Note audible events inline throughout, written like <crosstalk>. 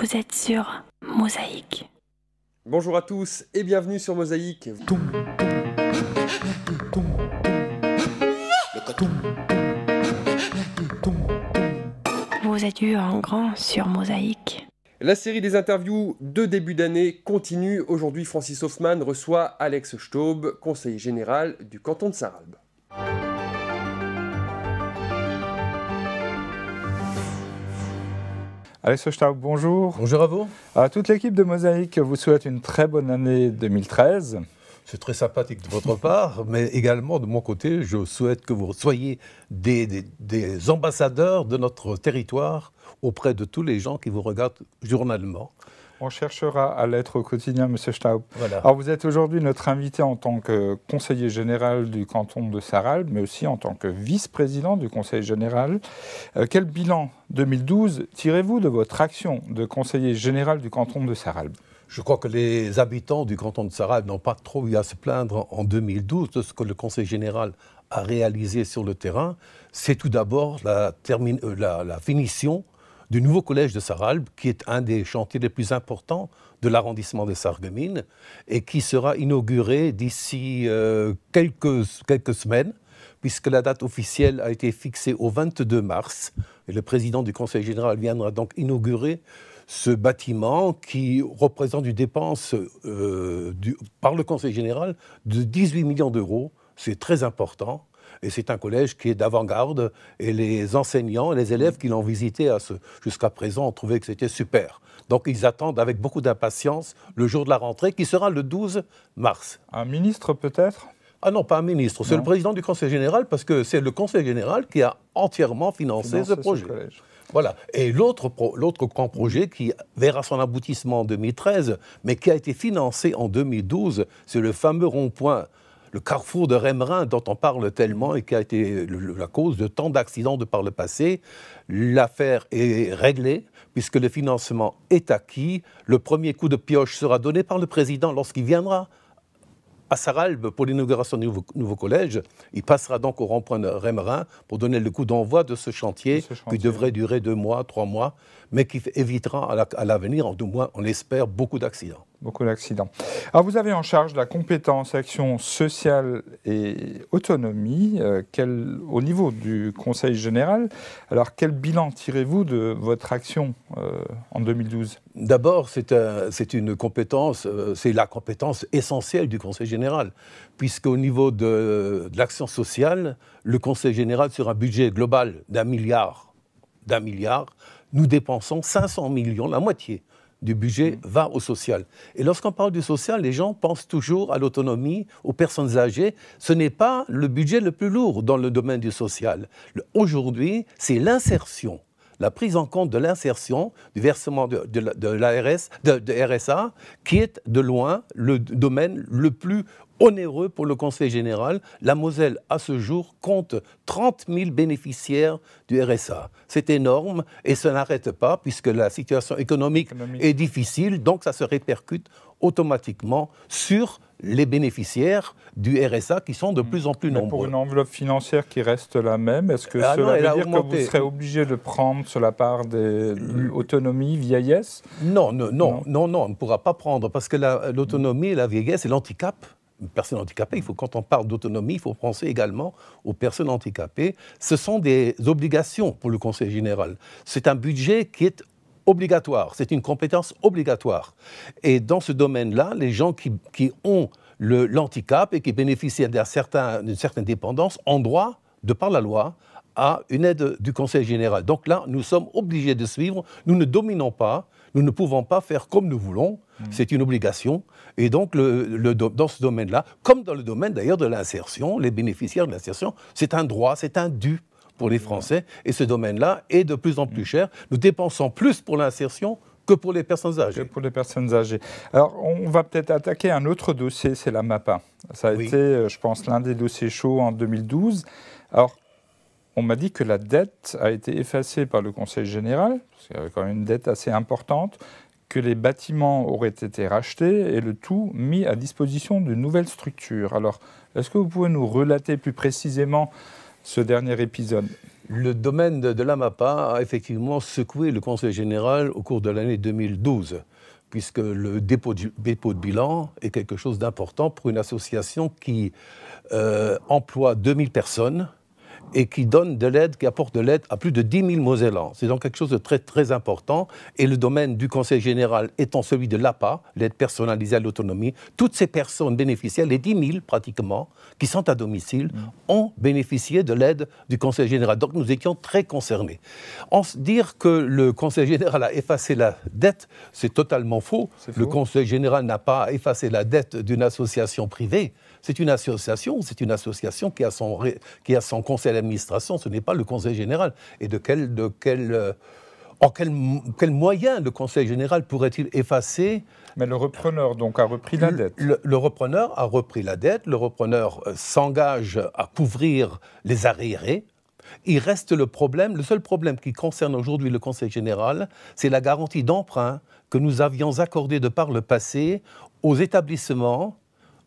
Vous êtes sur Mosaïque. Bonjour à tous et bienvenue sur Mosaïque. Vous êtes eu en grand sur Mosaïque. La série des interviews de début d'année continue. Aujourd'hui, Francis Hoffman reçoit Alex Staub, conseiller général du canton de Saralbe. Allez, Staub, bonjour. Bonjour à vous. À toute l'équipe de Mosaïque vous souhaite une très bonne année 2013. C'est très sympathique de votre part, <laughs> mais également de mon côté, je souhaite que vous soyez des, des, ambassadeurs de notre territoire auprès de tous les gens qui vous regardent journalement. On cherchera à l'être au quotidien, M. Staub. Alors, vous êtes aujourd'hui notre invité en tant que conseiller général du canton de Saral, mais aussi en tant que vice-président du conseil général. Euh, quel bilan 2012 tirez-vous de votre action de conseiller général du canton de Sarral je crois que les habitants du canton de Sarral n'ont pas trop eu à se plaindre en 2012 de ce que le Conseil général a réalisé sur le terrain, c'est tout d'abord la, euh, la, finition du nouveau collège de Saralbe, qui est un des chantiers les plus importants de l'arrondissement de Sarreguemines et qui sera inauguré d'ici euh, quelques, quelques semaines, puisque la date officielle a été fixée au 22 mars. Et le président du Conseil général viendra donc inaugurer ce bâtiment qui représente une dépense euh, par le Conseil général de 18 millions d'euros. C'est très important. Et c'est un collège qui est d'avant-garde. Et les enseignants et les élèves qui l'ont visité jusqu'à présent ont trouvé que c'était super. Donc ils attendent avec beaucoup d'impatience le jour de la rentrée qui sera le 12 mars. Un ministre peut-être ah non, pas un ministre, c'est le président du Conseil général, parce que c'est le Conseil général qui a entièrement financé, ce projet. voilà. Et l'autre grand projet qui verra son aboutissement en 2013, mais qui a été financé en 2012, c'est le fameux rond-point le carrefour de Rémerin dont on parle tellement et qui a été la cause de tant d'accidents de par le passé. L'affaire est réglée puisque le financement est acquis. Le premier coup de pioche sera donné par le président lorsqu'il viendra à Saralbe pour l'inauguration du nouveau, collège. Il passera donc au rond-point de rémerin pour donner le coup d'envoi de ce chantier, qui devrait durer deux mois, trois mois, mais qui évitera à l'avenir, en deux mois, on espère, beaucoup d'accidents beaucoup d'accidents. Alors vous avez en charge la compétence action sociale et autonomie euh, au niveau du Conseil général. Alors quel bilan tirez-vous de votre action euh, en 2012 D'abord, c'est une compétence, euh, c'est la compétence essentielle du Conseil général, puisqu'au niveau de, de l'action sociale, le Conseil général sur un budget global d'un milliard, d'un milliard, nous dépensons 500 millions, la moitié du budget mm. va au social. Et lorsqu'on parle du social, les gens pensent toujours à l'autonomie, aux personnes âgées. Ce n'est pas le budget le plus lourd dans le domaine du social. Aujourd'hui, c'est l'insertion la prise en compte de l'insertion du versement de, de, RSA, qui est de loin le domaine le plus onéreux pour le Conseil général. La Moselle, à ce jour, compte 30 000 bénéficiaires du RSA. C'est énorme et ça n'arrête pas puisque la situation économique, économique est difficile, donc ça se répercute automatiquement sur les bénéficiaires du RSA qui sont de hmm. plus en plus nombreux. pour une enveloppe financière qui reste la même, est-ce que ah cela veut dire que vous serez obligé de prendre sur la part des l'autonomie, hmm. vieillesse non non, non, non, non, on ne pourra pas prendre parce que hmm. l'autonomie, la, la vieillesse et l'handicap personne handicapée, il faut, quand on parle d'autonomie, il faut penser également aux personnes handicapées. Ce sont des obligations pour le Conseil général. C'est un budget qui est obligatoire, c'est une compétence obligatoire. Et dans ce domaine-là, les gens qui, qui ont l'handicap et qui bénéficient d'une certain, certaine dépendance ont droit, de par la loi, à une aide du Conseil général. Donc là, nous sommes obligés de suivre, nous ne dominons pas, nous ne pouvons pas faire comme nous voulons, hmm. c'est une obligation. Et donc, le, dans ce domaine-là, comme dans le domaine d'ailleurs de l'insertion, les bénéficiaires de l'insertion, c'est un droit, c'est un dû pour les Français. Et ce domaine-là est de plus en plus mm. cher. Nous dépensons plus pour l'insertion que pour les personnes âgées. Que pour les personnes âgées. Alors, on va peut-être attaquer un autre dossier, c'est la MAPA. Ça a été, euh, je pense, l'un des dossiers chauds en 2012. Alors, on m'a dit que la dette a été effacée par le Conseil général, parce qu'il y avait quand même une dette assez importante, que les bâtiments auraient été rachetés et le tout mis à disposition de nouvelles structures. Alors, est-ce que vous pouvez nous relater plus précisément ce dernier épisode le domaine de, l'AMAPA a effectivement secoué le Conseil général au cours de l'année 2012, puisque le dépôt, de bilan est quelque chose d'important pour une association qui euh, emploie 2000 personnes, et qui donne de l'aide, qui apporte de l'aide à plus de 10 000 Mosellans. C'est donc quelque chose de très, très important. Et le domaine du Conseil général étant celui de l'APA, l'aide personnalisée à l'autonomie, toutes ces personnes bénéficiaires, les 10 000 pratiquement, qui sont à domicile, mm. ont bénéficié de l'aide du Conseil général. Donc nous étions très concernés. En dire que le Conseil général a effacé la dette, c'est totalement faux. Le Conseil général n'a pas effacé la dette d'une association privée. C'est une association, c'est une association qui a son, qui a son conseil d'administration, ce n'est pas le conseil général. Et de quel, de quel, euh, en quel, quel moyen le conseil général pourrait-il effacer Mais le repreneur donc a repris la dette. Le, le repreneur a repris la dette, le repreneur euh, s'engage à couvrir les arriérés, il reste le problème, le seul problème qui concerne aujourd'hui le Conseil général, c'est la garantie d'emprunt que nous avions accordée de par le passé aux établissements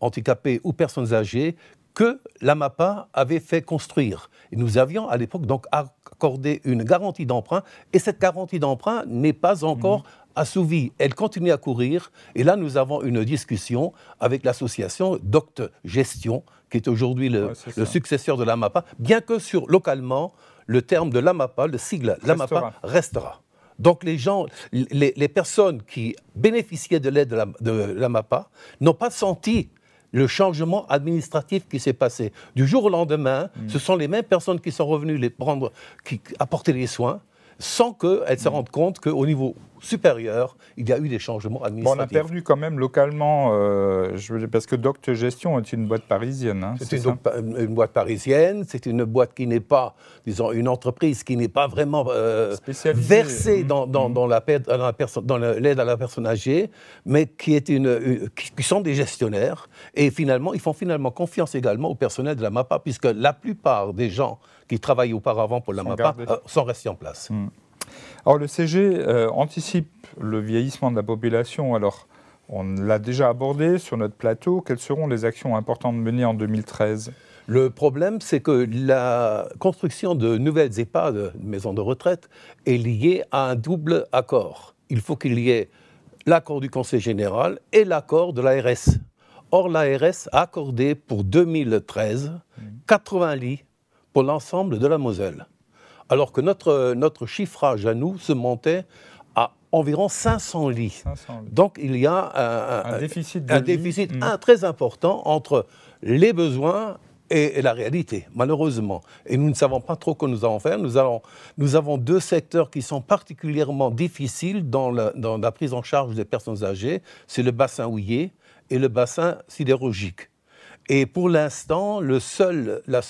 handicapés ou personnes âgées que l'AMAPA avait fait construire. Et nous avions à l'époque donc accordé une garantie d'emprunt, et cette garantie d'emprunt n'est pas encore mhm. assouvie. Elle continue à courir, et là nous avons une discussion avec l'association Docte Gestion, qui est aujourd'hui le, successeur de l'AMAPA, bien que sur localement, le terme de l'AMAPA, le sigle l'AMAPA restera. Donc les gens, les, personnes qui bénéficiaient de l'aide de l'AMAPA n'ont pas senti le changement administratif qui s'est passé. Du jour au lendemain, mm. ce sont les mêmes personnes qui sont revenues les prendre, qui, apporter les soins, sans qu'elles se mm. rendent compte qu'au niveau supérieur, il y a eu des changements administratifs. on a perdu quand même localement, euh, parce que Docte Gestion est une boîte parisienne. Hein, c'est une, boîte parisienne, c'est une boîte qui n'est pas, disons, une entreprise qui n'est pas vraiment euh, versée mm, dans, dans mm. l'aide à la personne âgée, mais qui, est une, euh, qui sont des gestionnaires. Et finalement, ils font finalement confiance également au personnel de la MAPA, puisque la plupart des gens qui travaillaient auparavant pour la MAPA sont restés en place. Mm. Alors le CG euh, anticipe le vieillissement de la population. Alors on l'a déjà abordé sur notre plateau. Quelles seront les actions importantes menées en 2013 le problème, c'est que la construction de nouvelles EHPAD, maisons de retraite, est liée à un double accord. Il faut qu'il y ait l'accord du Conseil général et l'accord de l'ARS. Or, l'ARS a accordé pour 2013 80 mmh. lits pour l'ensemble de la Moselle alors que euh, notre, chiffrage à nous se montait à environ 500 lits. Donc il y a un, déficit, mm. très important entre les besoins et, la réalité, malheureusement. Et nous ne savons pas trop que nous allons faire. Nous, avons deux secteurs qui sont particulièrement difficiles dans, dans la prise en charge des personnes âgées. C'est le bassin houillé et le bassin sidérurgique. Et pour l'instant, le seul, la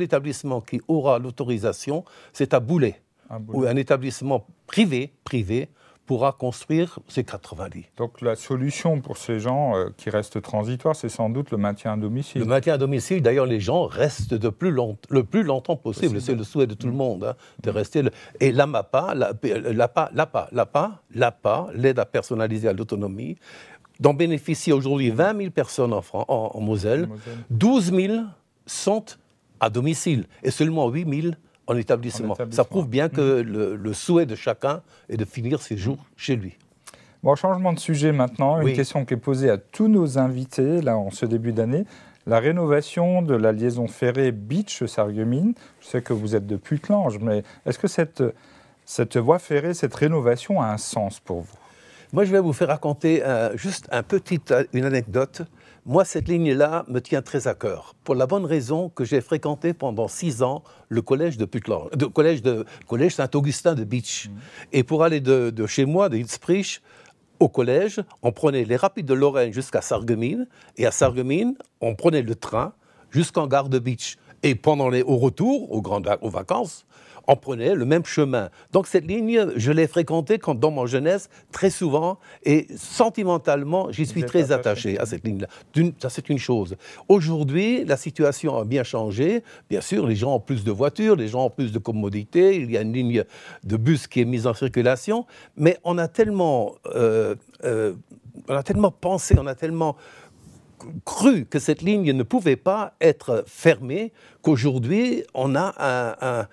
établissement qui aura l'autorisation, c'est à Boulet, où un établissement privé, privé pourra construire ces 80 Donc la solution pour ces gens euh, qui restent transitoires, c'est sans doute le maintien à domicile. Le maintien à domicile, d'ailleurs, les gens restent de plus le plus longtemps possible. C'est le souhait de tout le mm. monde, hein, de rester. Et l'AMAPA, euh, l'APA, l'APA, l'APA, l'aide à personnaliser à l'autonomie, dont bénéficient aujourd'hui 20 000 personnes en, Moselle. 12 000 sont à domicile et seulement 8 000 en établissement. Ça prouve bien que mm. le, souhait de chacun est de finir ses jours chez lui. Bon, changement de sujet maintenant. Une question qui est posée à tous nos invités là en ce début d'année. La rénovation de la liaison ferrée beach sarguemines Je sais que vous êtes de Putelange, mais est-ce que cette, cette voie ferrée, cette rénovation a un sens pour vous moi, je vais vous faire raconter euh, juste une petite euh, une anecdote. Moi, cette ligne-là me tient très à cœur, pour la bonne raison que j'ai fréquenté pendant six ans le collège de collège, collège Saint-Augustin de Beach. Mmh. Et pour aller de, chez moi, de Hitzprich, au collège, on prenait les rapides de Lorraine jusqu'à Sarreguemines, et à Sarreguemines, on prenait le train jusqu'en gare de Beach. Et pendant les, au retour, aux, grandes, aux vacances, on prenait le même chemin. Donc cette ligne, je l'ai fréquentée quand, dans mon jeunesse très souvent et sentimentalement, j'y suis très attaché, à cette ligne-là. Ça, c'est une chose. Aujourd'hui, la situation a bien changé. Bien sûr, les gens ont plus de voitures, les gens ont plus de commodités, il y a une ligne de bus qui est mise en circulation, mais on a tellement, euh, euh, on a tellement pensé, on a tellement cru que cette ligne ne pouvait pas être fermée, qu'aujourd'hui, on a un,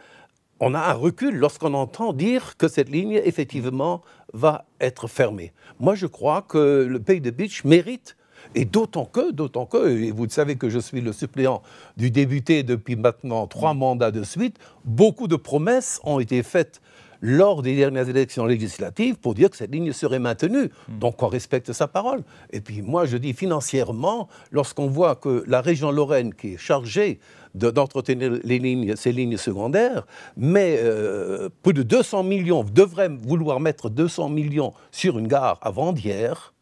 on a un recul lorsqu'on entend dire que cette ligne, effectivement, va être fermée. Moi, je crois que le pays de Beach mérite, et d'autant que, d'autant que, et vous savez que je suis le suppléant du débuté depuis maintenant trois mandats de suite, beaucoup de promesses ont été faites lors des dernières élections législatives pour dire que cette ligne serait maintenue. Hmm. Donc on respecte sa parole. Et puis moi je dis financièrement, lorsqu'on voit que la région Lorraine qui est chargée d'entretenir lignes, ces lignes secondaires, mais euh, plus de 200 millions, devrait vouloir mettre 200 millions sur une gare avant-hier,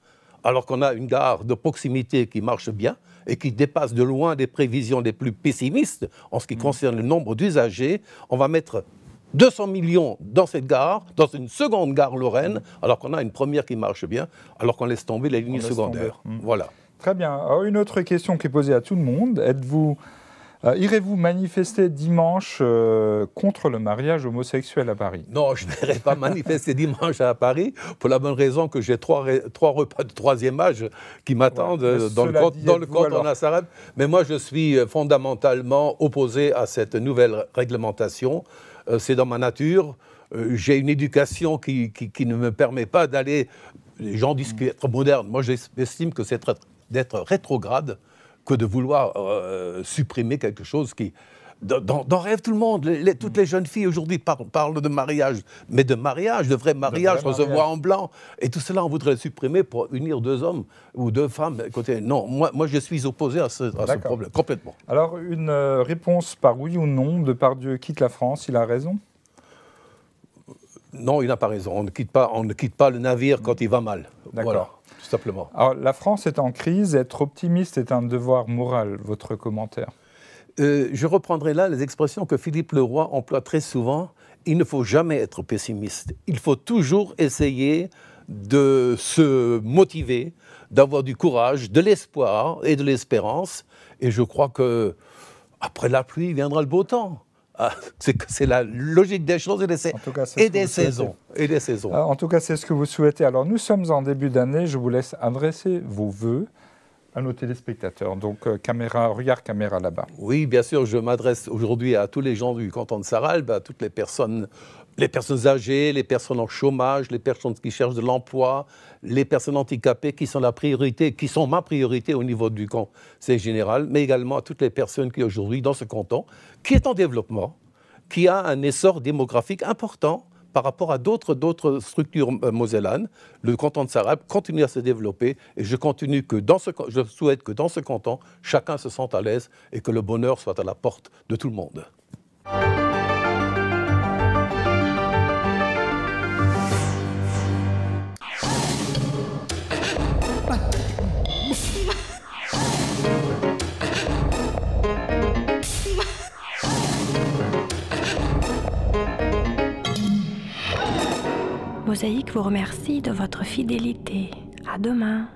alors qu'on a une gare de proximité qui marche bien et qui dépasse de loin des prévisions les plus pessimistes en ce qui hmm. concerne le nombre d'usagers, on va mettre 200 millions dans cette gare, dans une seconde gare Lorraine, alors qu'on a une première qui marche bien, alors qu'on laisse tomber les lignes secondaires. Hmm. Voilà. Très bien. une autre question qui est posée à tout le monde. Êtes-vous, euh, irez-vous manifester dimanche euh, contre le mariage homosexuel à Paris Non, je n'irai pas manifester dimanche à Paris pour la bonne raison que j'ai trois, trois repas de troisième âge qui m'attendent euh, dans, le compte, dans le canton Mais moi, je suis fondamentalement opposé à cette nouvelle réglementation euh, c'est dans ma nature. Euh, j'ai une éducation qui, ne me permet pas d'aller. Les gens disent qu'être moderne. Moi, j'estime que c'est d'être rétrograde que de vouloir euh, supprimer quelque chose qui, dans, Rêve tout le monde, les, toutes les jeunes filles aujourd'hui parlent, parlent, de mariage, mais de mariage, de vrai mariage, on se voit en blanc. Et tout cela, on voudrait le supprimer pour unir deux hommes ou deux femmes. Écoutez, non, moi, moi je suis opposé à ce, problème, complètement. Alors, une euh, réponse par oui ou non, de Dieu, quitte la France, il a raison Non, il n'a pas raison. On ne, quitte pas, on ne quitte pas le navire quand il va mal. Voilà. Tout simplement. Alors, la France est en crise, être optimiste est un devoir moral. Votre commentaire euh, je reprendrai là les expressions que Philippe Leroy emploie très souvent. Il ne faut jamais être pessimiste. Il faut toujours essayer de se motiver, d'avoir du courage, de l'espoir et de l'espérance. Et je crois que après la pluie viendra le beau temps. Ah, c'est la logique des choses et des, saisons. Et des saisons. Ah, en tout cas, c'est ce que vous souhaitez. Alors, nous sommes en début d'année. Je vous laisse adresser vos voeux à nos téléspectateurs. Donc, euh, caméra, regard caméra là-bas. Oui, bien sûr, je m'adresse aujourd'hui à tous les gens du canton de Sarral, à bah, toutes les personnes, les personnes âgées, les personnes en chômage, les personnes qui cherchent de l'emploi, les personnes handicapées qui sont la priorité, qui sont ma priorité au niveau du camp, c'est général, mais également à toutes les personnes qui aujourd'hui dans ce canton, qui est en développement, qui a un essor démographique important, par rapport à d'autres, structures euh, mosellanes, le canton de Sarab continue à se développer et je, continue que dans ce, je souhaite que dans ce canton, chacun se sente à l'aise et que le bonheur soit à la porte de tout le monde. Mosaïque vous remercie de votre fidélité. À demain.